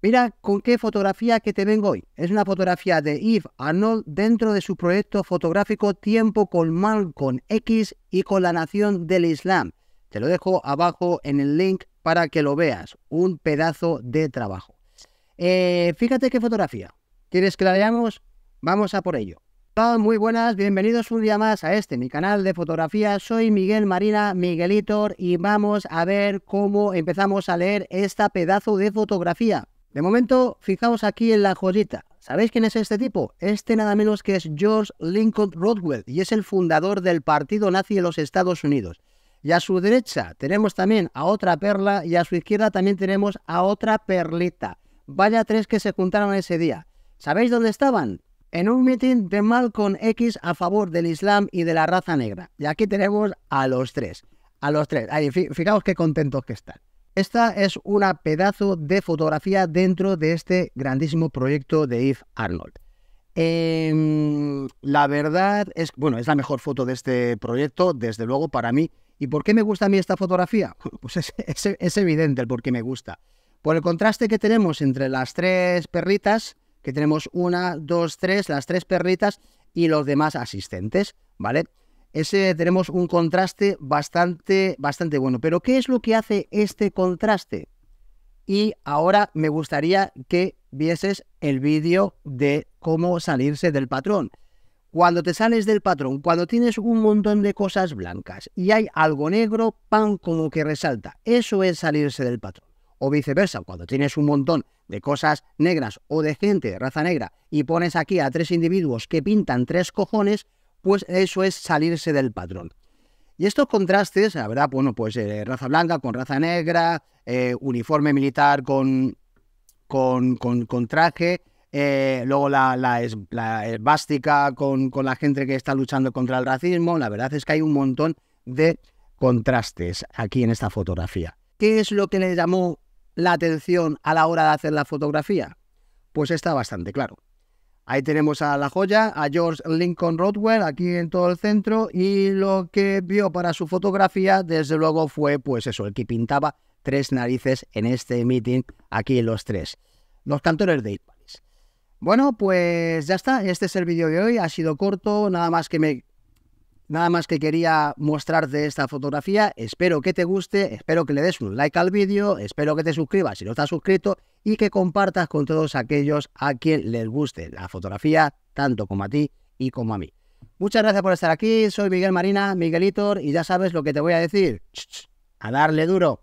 Mira con qué fotografía que te vengo hoy. Es una fotografía de Yves Arnold dentro de su proyecto fotográfico Tiempo con Mal, con X y con la Nación del Islam. Te lo dejo abajo en el link para que lo veas. Un pedazo de trabajo. Eh, fíjate qué fotografía. ¿Quieres que la veamos? Vamos a por ello. Muy buenas, bienvenidos un día más a este, mi canal de fotografía. Soy Miguel Marina, Miguelitor, y vamos a ver cómo empezamos a leer esta pedazo de fotografía. De momento, fijaos aquí en la joyita. ¿Sabéis quién es este tipo? Este nada menos que es George Lincoln Rodwell y es el fundador del Partido Nazi en los Estados Unidos. Y a su derecha tenemos también a otra perla y a su izquierda también tenemos a otra perlita. Vaya tres que se juntaron ese día. ¿Sabéis dónde estaban? En un mitin de Malcolm X a favor del Islam y de la raza negra. Y aquí tenemos a los tres. A los tres. Ahí, fijaos qué contentos que están. Esta es una pedazo de fotografía dentro de este grandísimo proyecto de Yves Arnold. Em, la verdad es, bueno, es la mejor foto de este proyecto, desde luego para mí. ¿Y por qué me gusta a mí esta fotografía? Pues es, es evidente el por qué me gusta. Por el contraste que tenemos entre las tres perritas, que tenemos una, dos, tres, las tres perritas y los demás asistentes, ¿vale? ese, tenemos un contraste bastante, bastante bueno. Pero ¿qué es lo que hace este contraste? Y ahora me gustaría que vieses el vídeo de cómo salirse del patrón. Cuando te sales del patrón, cuando tienes un montón de cosas blancas y hay algo negro, pan como que resalta. Eso es salirse del patrón. O viceversa, cuando tienes un montón de cosas negras o de gente raza negra y pones aquí a tres individuos que pintan tres cojones, pues eso es salirse del patrón. Y estos contrastes, la verdad, bueno, pues eh, raza blanca con raza negra, eh, uniforme militar con, con, con, traje, eh, luego la, la, esvástica con, con la gente que está luchando contra el racismo, la verdad es que hay un montón de contrastes aquí en esta fotografía. ¿Qué es lo que le llamó la atención a la hora de hacer la fotografía? Pues está bastante claro. Ahí tenemos a La Joya, a George Lincoln Rodwell aquí en todo el centro y lo que vio para su fotografía desde luego fue pues eso, el que pintaba tres narices en este meeting aquí en los tres, los cantores de Ipales. Bueno, pues ya está, este es el vídeo de hoy, ha sido corto, nada más que me Nada más que quería mostrarte esta fotografía, espero que te guste, espero que le des un like al vídeo, espero que te suscribas si no estás suscrito y que compartas con todos aquellos a quien les guste la fotografía, tanto como a ti y como a mí. Muchas gracias por estar aquí, soy Miguel Marina, Miguelitor, y ya sabes lo que te voy a decir, a darle duro.